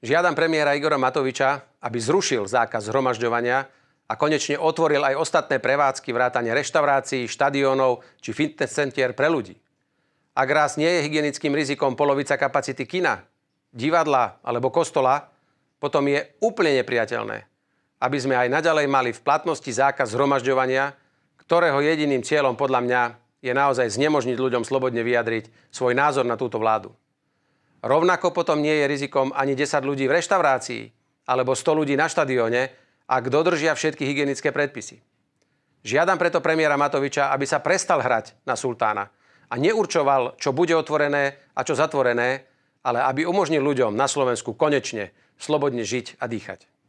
Žiadam premiéra Igora Matoviča, aby zrušil zákaz zhromažďovania a konečne otvoril aj ostatné prevádzky vrátane reštaurácií, štadionov či fitness center pre ľudí. Ak raz nie je hygienickým rizikom polovica kapacity kina, divadla alebo kostola, potom je úplne nepriateľné, aby sme aj naďalej mali v platnosti zákaz zhromažďovania, ktorého jediným cieľom podľa mňa je naozaj znemožniť ľuďom slobodne vyjadriť svoj názor na túto vládu. Rovnako potom nie je rizikom ani 10 ľudí v reštaurácii alebo 100 ľudí na štadióne, ak dodržia všetky hygienické predpisy. Žiadam preto premiéra Matoviča, aby sa prestal hrať na sultána a neurčoval, čo bude otvorené a čo zatvorené, ale aby umožnil ľuďom na Slovensku konečne slobodne žiť a dýchať.